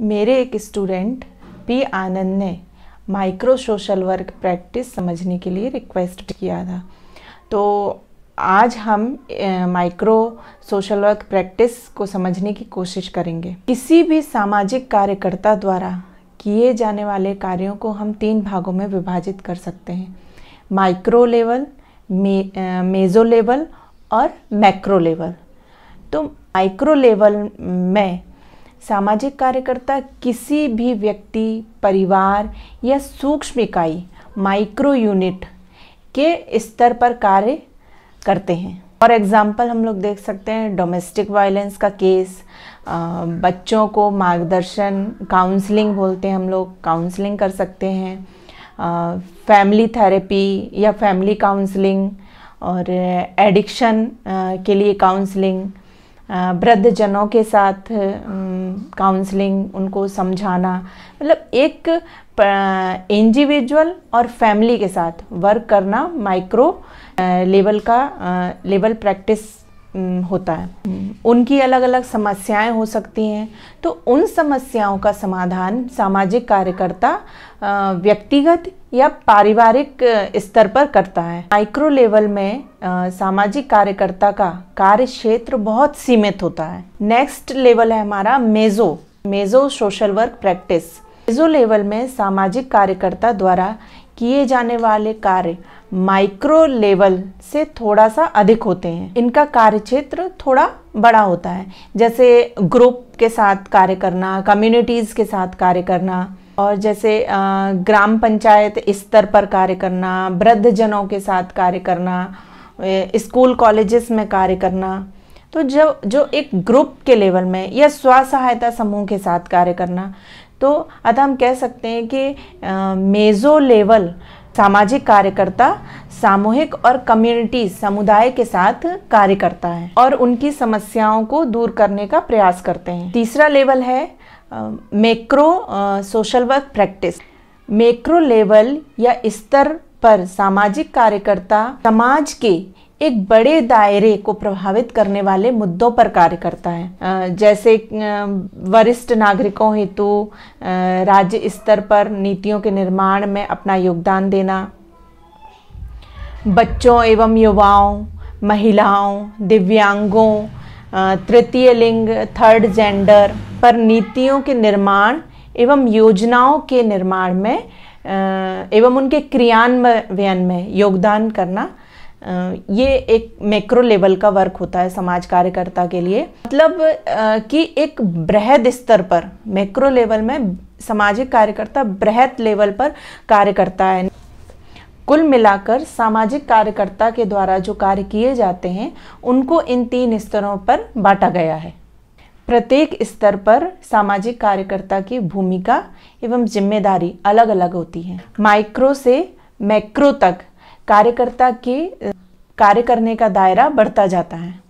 मेरे एक student P आनंद ने माइक्रो सोशल वर्क प्रैक्टिस समझने के लिए रिक्वेस्ट किया था तो आज हम माइक्रो सोशल वर्क प्रैक्टिस को समझने की कोशिश करेंगे किसी भी सामाजिक कार्यकर्ता द्वारा किए जाने वाले कार्यों को हम तीन भागों में विभाजित कर सकते हैं माइक्रो लेवल मे, मेजो लेवल और मैक्रो लेवल तो माइक्रो लेवल में सामाजिक कार्यकर्ता किसी भी व्यक्ति परिवार या सूक्ष्म इकाई माइक्रो यूनिट के स्तर पर कार्य करते हैं फॉर एग्ज़ाम्पल हम लोग देख सकते हैं डोमेस्टिक वायलेंस का केस बच्चों को मार्गदर्शन काउंसलिंग बोलते हैं हम लोग काउंसलिंग कर सकते हैं फैमिली थेरेपी या फैमिली काउंसलिंग और एडिक्शन के लिए काउंसलिंग वृद्धजनों के साथ काउंसलिंग उनको समझाना मतलब एक इंडिविजुअल और फैमिली के साथ वर्क करना माइक्रो लेवल का लेवल प्रैक्टिस होता है उनकी अलग अलग समस्याएं हो सकती हैं तो उन समस्याओं का समाधान सामाजिक कार्यकर्ता व्यक्तिगत या पारिवारिक स्तर पर करता है माइक्रो लेवल में सामाजिक कार्यकर्ता का कार्य क्षेत्र बहुत सीमित होता है नेक्स्ट लेवल है हमारा meso meso social work practice meso level में सामाजिक कार्यकर्ता द्वारा किए जाने वाले कार्य माइक्रो लेवल से थोड़ा सा अधिक होते हैं इनका कार्य क्षेत्र थोड़ा बड़ा होता है जैसे ग्रुप के साथ कार्य करना कम्युनिटीज़ के साथ कार्य करना और जैसे ग्राम पंचायत स्तर पर कार्य करना वृद्ध जनों के साथ कार्य करना स्कूल कॉलेजेस में कार्य करना तो जब जो एक ग्रुप के लेवल में या स्व सहायता समूह के साथ कार्य करना तो अतः हम कह सकते हैं कि मेजो लेवल सामाजिक कार्यकर्ता सामूहिक और कम्युनिटी समुदाय के साथ कार्य करता है और उनकी समस्याओं को दूर करने का प्रयास करते हैं तीसरा लेवल है macro social work practice macro level या स्तर पर सामाजिक कार्यकर्ता समाज के एक बड़े दायरे को प्रभावित करने वाले मुद्दों पर कार्य करता है जैसे वरिष्ठ नागरिकों हेतु राज्य स्तर पर नीतियों के निर्माण में अपना योगदान देना बच्चों एवं युवाओं महिलाओं दिव्यांगों तृतीय लिंग थर्ड जेंडर पर नीतियों के निर्माण एवं योजनाओं के निर्माण में एवं उनके क्रियान्वयन में योगदान करना ये एक मैक्रो लेवल का वर्क होता है समाज कार्यकर्ता के लिए मतलब कि एक बृहद स्तर पर मैक्रो लेवल में सामाजिक कार्यकर्ता बृहद लेवल पर कार्य करता है कुल मिलाकर सामाजिक कार्यकर्ता के द्वारा जो कार्य किए जाते हैं उनको इन तीन स्तरों पर बांटा गया है प्रत्येक स्तर पर सामाजिक कार्यकर्ता की भूमिका एवं जिम्मेदारी अलग अलग होती है माइक्रो से मैक्रो तक कार्यकर्ता के कार्य करने का दायरा बढ़ता जाता है